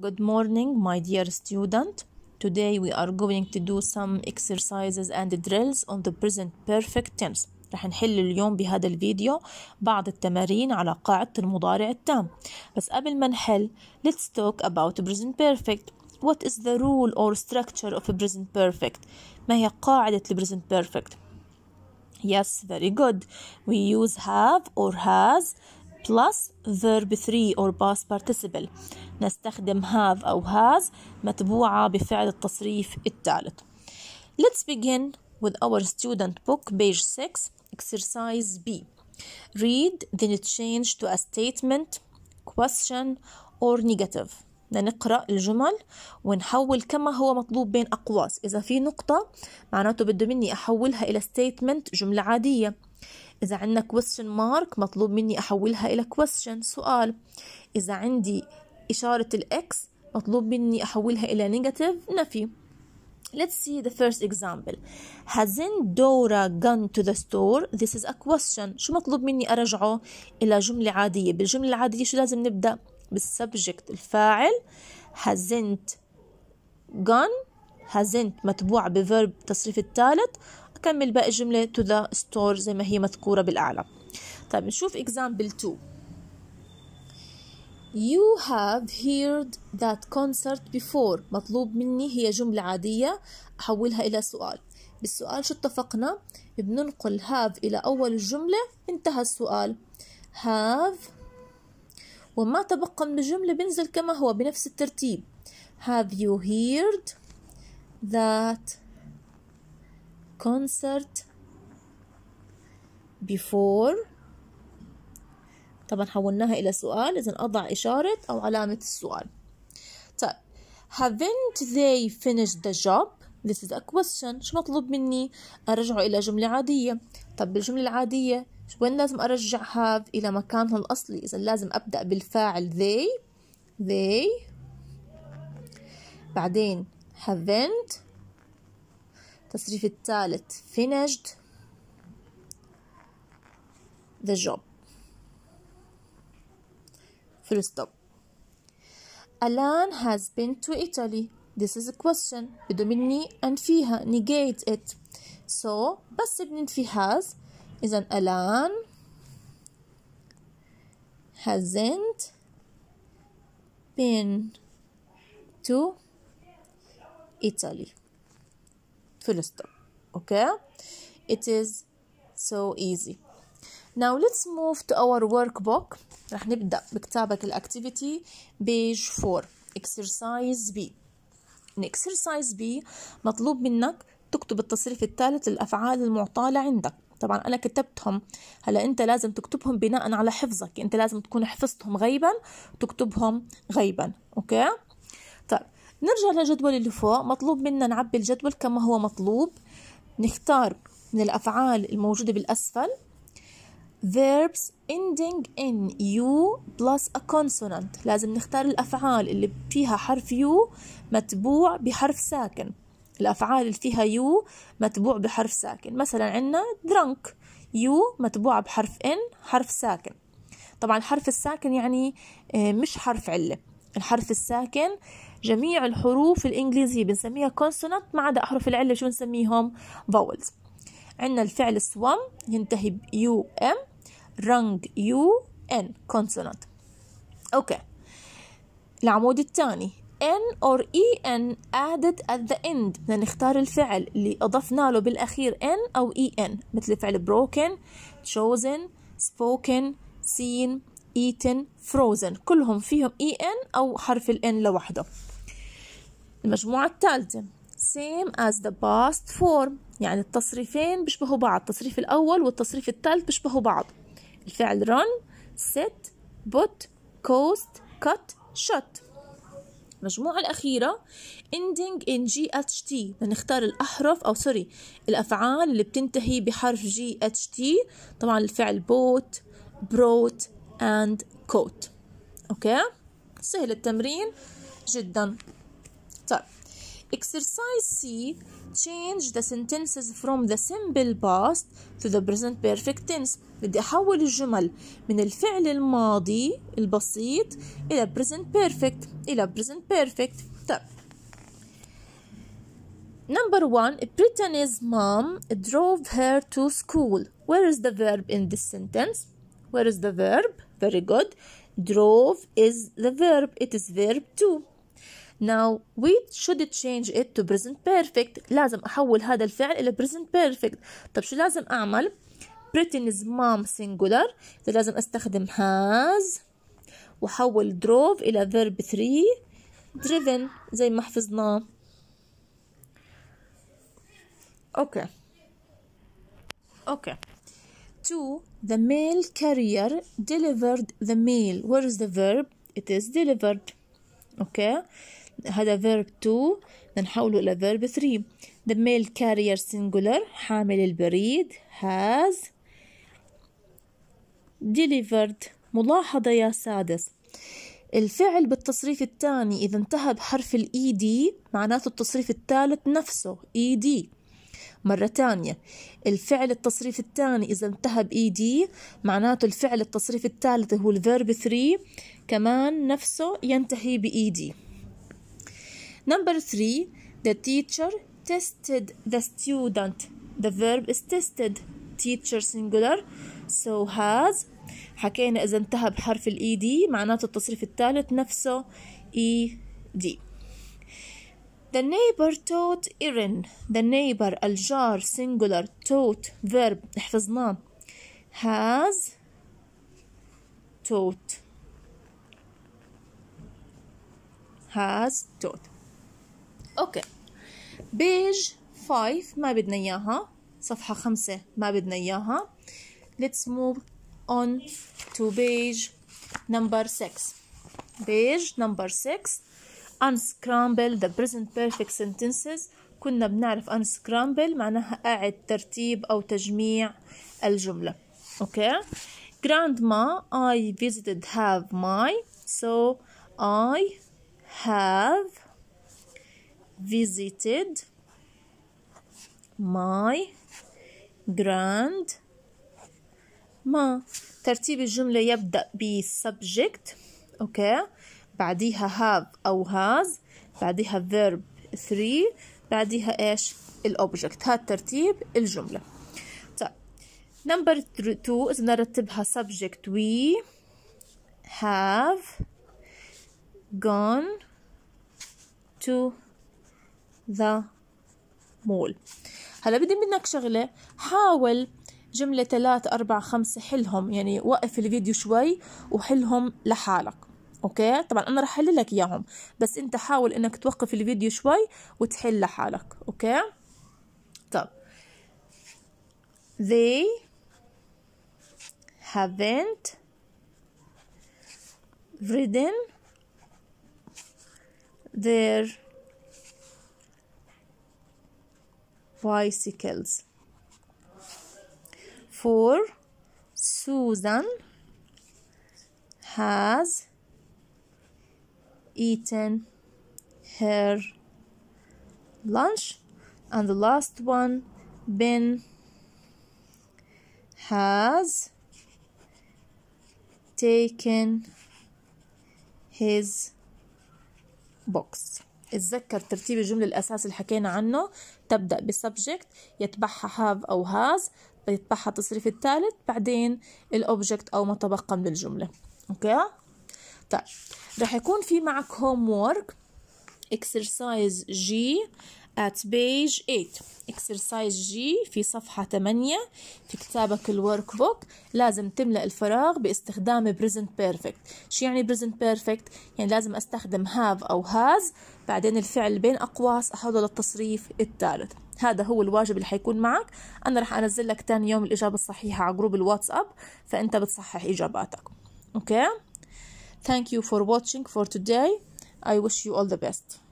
Good morning, my dear student. Today we are going to do some exercises and drills on the present perfect tense. رح نحل اليوم بهذا الفيديو بعض التمارين على قاعدة المضارع التام. بس قبل ما نحل, let's talk about present perfect. What is the rule or structure of present perfect? ما هي قاعدة present perfect? Yes, very good. We use have or has plus verb 3 or past participle نستخدم have أو has متبوعة بفعل التصريف الثالث Let's begin with our student book page 6 exercise B read then change to a statement question or negative بدنا نقرأ الجمل ونحول كما هو مطلوب بين أقواس إذا في نقطة معناته بده مني أحولها إلى statement جملة عادية إذا عندنا question mark مطلوب مني أحولها إلى question سؤال إذا عندي إشارة الإكس مطلوب مني أحولها إلى negative نفي Let's see the first example. Hasn't Dora gone to the store? This is a question. شو مطلوب مني أرجعه إلى جملة عادية؟ بالجملة العادية شو لازم نبدأ؟ بالسبجكت الفاعل hasn't gone hasn't متبوع بفيرب تصريف الثالث تكمل باقي الجملة to the store زي ما هي مذكورة بالأعلى طيب نشوف example 2 You have heard that concert before مطلوب مني هي جملة عادية أحولها إلى سؤال بالسؤال شو اتفقنا بننقل have إلى أول الجملة انتهى السؤال have وما تبقى من الجملة بنزل كما هو بنفس الترتيب Have you heard that concert before طبعا حولناها إلى سؤال إذا أضع إشارة أو علامة السؤال طيب haven't they finished the job this is a question شو مطلوب مني أرجعه إلى جملة عادية طب بالجملة العادية وين لازم أرجع have إلى مكانها الأصلي إذا لازم أبدأ بالفاعل they they بعدين haven't التصريف الثالث finished the job full stop Alan has been to Italy this is a question بدو مني انفيها فيها negate it so بس بننفي في has إذا Alan hasn't been to Italy full stop okay it is so easy now let's move to our workbook رح نبدأ بكتابة الأكتيفيتي page 4 exercise B in exercise B مطلوب منك تكتب التصريف الثالث للأفعال المعطالة عندك طبعا أنا كتبتهم هلا أنت لازم تكتبهم بناء على حفظك أنت لازم تكون حفظتهم غيبا تكتبهم غيبا أوكي نرجع للجدول اللي فوق مطلوب منا نعبي الجدول كما هو مطلوب نختار من الأفعال الموجودة بالأسفل verbs ending in u plus a consonant لازم نختار الأفعال اللي فيها حرف u متبوع بحرف ساكن الأفعال اللي فيها u متبوع بحرف ساكن مثلا عندنا drunk u متبوعة بحرف n حرف ساكن طبعا الحرف الساكن يعني آه، مش حرف علة الحرف الساكن جميع الحروف الإنجليزية بنسميها consonant ما عدا أحرف العلة شو بنسميهم vowels عندنا الفعل swam ينتهي ب U M رنج U N consonant اوكي العمود الثاني N or en added at the end بدنا نختار الفعل اللي أضفنا له بالأخير N أو en مثل فعل broken chosen spoken seen eaten frozen كلهم فيهم en أو حرف ال n لوحده المجموعة الثالثة same as the past form يعني التصريفين بيشبهوا بعض التصريف الأول والتصريف الثالث بيشبهوا بعض الفعل run sit put coast cut shot المجموعة الأخيرة ending in GHT بدنا نختار الأحرف أو سوري الأفعال اللي بتنتهي بحرف GHT طبعا الفعل bought brought and caught أوكي سهل التمرين جداً Exercise C. Change the sentences from the simple past to the present perfect tense. بدي أحول الجمل من الفعل الماضي البسيط إلى present perfect إلى present perfect. طب Number one, Brittany's mom drove her to school. Where is the verb in this sentence? Where is the verb? Very good. Drove is the verb. It is verb two. Now we should change it to present perfect لازم أحول هذا الفعل إلى present perfect طب شو لازم أعمل Britain's mom singular لازم أستخدم has وأحول drove إلى verb three. driven زي ما حفظناه Okay. Okay. To the mail carrier delivered the mail. Where is the verb? It is delivered. Okay. هذا verb 2 بنحوله إلى verb 3 the male carrier singular حامل البريد has delivered ملاحظة يا سادس الفعل بالتصريف الثاني إذا انتهى بحرف ال ED معناته التصريف الثالث نفسه ED مرة تانية الفعل التصريف الثاني إذا انتهى ب ED معناته الفعل التصريف الثالث هو verb 3 كمان نفسه ينتهي ب ED Number three, the teacher tested the student. The verb is tested. Teacher singular. So has حكينا إذا انتهى بحرف الإي دي معناته التصريف الثالث نفسه إي دي. The neighbor taught Erin. The neighbor الجار singular taught verb حفظناه has taught has taught اوكي بيج 5 ما بدنا اياها صفحة خمسة ما بدنا اياها let's move on to page number 6 page number 6 unscramble the present perfect sentences كنا بنعرف unscramble معناها قاعد ترتيب أو تجميع الجملة okay grandma I visited have my so I have visited my grand ما ترتيب الجملة يبدأ بالسبجكت أوكي بعديها have أو has بعديها verb 3 بعديها إيش الأوبجكت هذا ترتيب الجملة طيب نمبر 2 إذا نرتبها subject we have gone to the مول هلا بدي منك شغلة حاول جملة ثلاث أربع خمسة حلهم يعني وقف الفيديو شوي وحلهم لحالك أوكي طبعا أنا رح أحل لك إياهم بس أنت حاول إنك توقف الفيديو شوي وتحل لحالك أوكي طب they haven't written their bicycles. 4. Susan has eaten her lunch. And the last one, Ben has taken his box. اتذكر ترتيب الجملة الأساسي اللي حكينا عنه تبدأ بالسبجكت يتبعها هاف أو هاز يتبعها التصريف الثالث بعدين الأوبجكت أو ما تبقى من الجملة أوكي طيب رح يكون في معك هوم وورك اكسرسايز جي at page 8 exercise جي في صفحة 8 في كتابك الورك بوك لازم تملأ الفراغ باستخدام present perfect شو يعني present perfect؟ يعني لازم استخدم have أو has بعدين الفعل بين أقواس أحوله للتصريف الثالث هذا هو الواجب اللي حيكون معك أنا رح أنزل لك تاني يوم الإجابة الصحيحة على جروب الواتساب فأنت بتصحح إجاباتك أوكي okay? Thank you for watching for today I wish you all the best